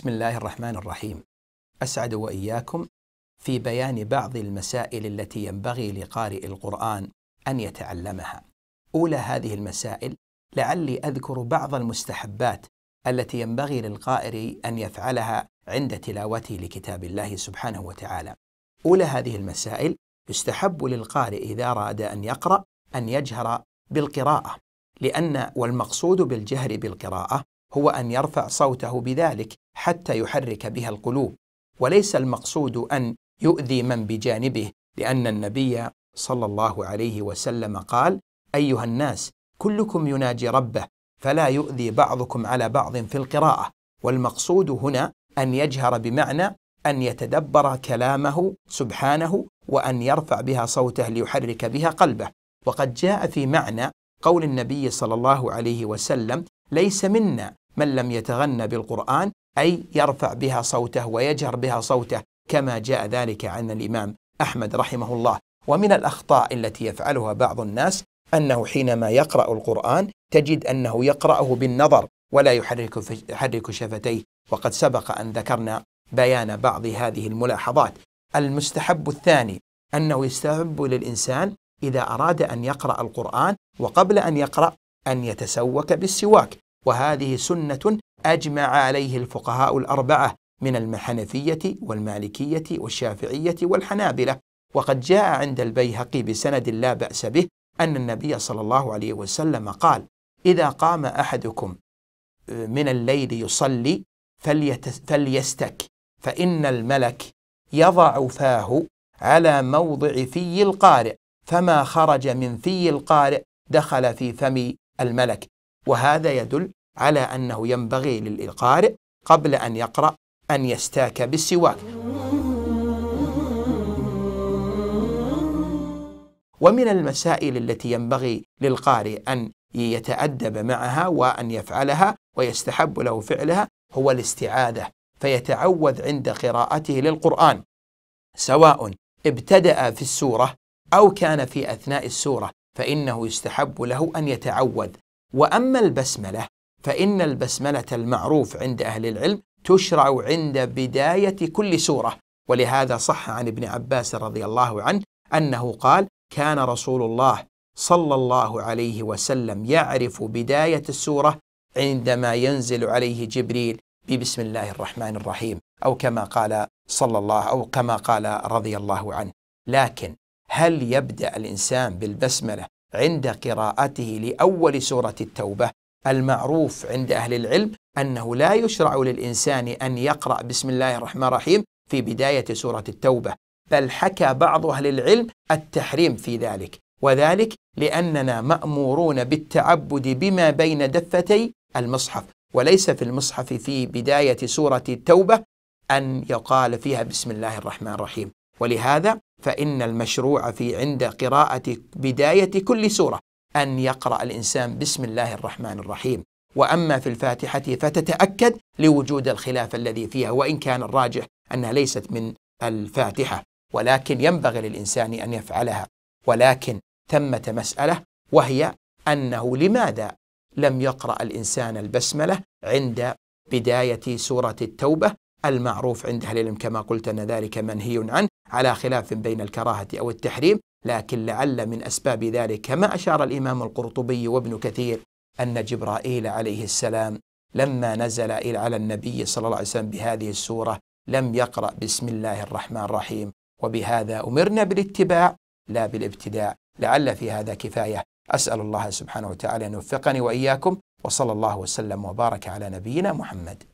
بسم الله الرحمن الرحيم اسعد واياكم في بيان بعض المسائل التي ينبغي لقارئ القران ان يتعلمها اولى هذه المسائل لعلي اذكر بعض المستحبات التي ينبغي للقارئ ان يفعلها عند تلاوته لكتاب الله سبحانه وتعالى اولى هذه المسائل يستحب للقارئ اذا اراد ان يقرا ان يجهر بالقراءه لان والمقصود بالجهر بالقراءه هو ان يرفع صوته بذلك حتى يحرك بها القلوب وليس المقصود ان يؤذي من بجانبه لان النبي صلى الله عليه وسلم قال ايها الناس كلكم يناجي ربه فلا يؤذي بعضكم على بعض في القراءه والمقصود هنا ان يجهر بمعنى ان يتدبر كلامه سبحانه وان يرفع بها صوته ليحرك بها قلبه وقد جاء في معنى قول النبي صلى الله عليه وسلم ليس منا من لم يتغنى بالقران أي يرفع بها صوته ويجهر بها صوته كما جاء ذلك عن الإمام أحمد رحمه الله ومن الأخطاء التي يفعلها بعض الناس أنه حينما يقرأ القرآن تجد أنه يقرأه بالنظر ولا يحرك يحرك شفتيه وقد سبق أن ذكرنا بيان بعض هذه الملاحظات المستحب الثاني أنه يستحب للإنسان إذا أراد أن يقرأ القرآن وقبل أن يقرأ أن يتسوك بالسواك وهذه سنة أجمع عليه الفقهاء الأربعة من المحنفية والمالكية والشافعية والحنابلة وقد جاء عند البيهقي بسند لا بأس به أن النبي صلى الله عليه وسلم قال إذا قام أحدكم آه، من الليل يصلي فليستك فإن الملك يضع فاه على موضع في القارئ فما خرج من في القارئ دخل في فم الملك وهذا يدل على أنه ينبغي للقارئ قبل أن يقرأ أن يستاك بالسواك ومن المسائل التي ينبغي للقارئ أن يتأدب معها وأن يفعلها ويستحب له فعلها هو الاستعاذة فيتعوذ عند قراءته للقرآن سواء ابتدأ في السورة أو كان في أثناء السورة فإنه يستحب له أن يتعوذ وأما البسملة فإن البسملة المعروف عند أهل العلم تشرع عند بداية كل سورة ولهذا صح عن ابن عباس رضي الله عنه أنه قال كان رسول الله صلى الله عليه وسلم يعرف بداية السورة عندما ينزل عليه جبريل ببسم الله الرحمن الرحيم أو كما قال صلى الله أو كما قال رضي الله عنه لكن هل يبدأ الإنسان بالبسملة عند قراءته لأول سورة التوبة المعروف عند أهل العلم أنه لا يشرع للإنسان أن يقرأ بسم الله الرحمن الرحيم في بداية سورة التوبة بل حكى بعض أهل العلم التحريم في ذلك وذلك لأننا مأمورون بالتعبد بما بين دفتي المصحف وليس في المصحف في بداية سورة التوبة أن يقال فيها بسم الله الرحمن الرحيم ولهذا فإن المشروع في عند قراءة بداية كل سورة أن يقرأ الإنسان بسم الله الرحمن الرحيم وأما في الفاتحة فتتأكد لوجود الخلاف الذي فيها وإن كان الراجح أنها ليست من الفاتحة ولكن ينبغي للإنسان أن يفعلها ولكن ثمة مسألة وهي أنه لماذا لم يقرأ الإنسان البسملة عند بداية سورة التوبة المعروف عند أهل العلم كما قلت أن ذلك منهي عنه على خلاف بين الكراهة أو التحريم لكن لعل من أسباب ذلك كما أشار الإمام القرطبي وابن كثير أن جبرائيل عليه السلام لما نزل إلى على النبي صلى الله عليه وسلم بهذه السورة لم يقرأ بسم الله الرحمن الرحيم وبهذا أمرنا بالاتباع لا بالابتداع لعل في هذا كفاية أسأل الله سبحانه وتعالى أن يوفقني وإياكم وصلى الله وسلم وبارك على نبينا محمد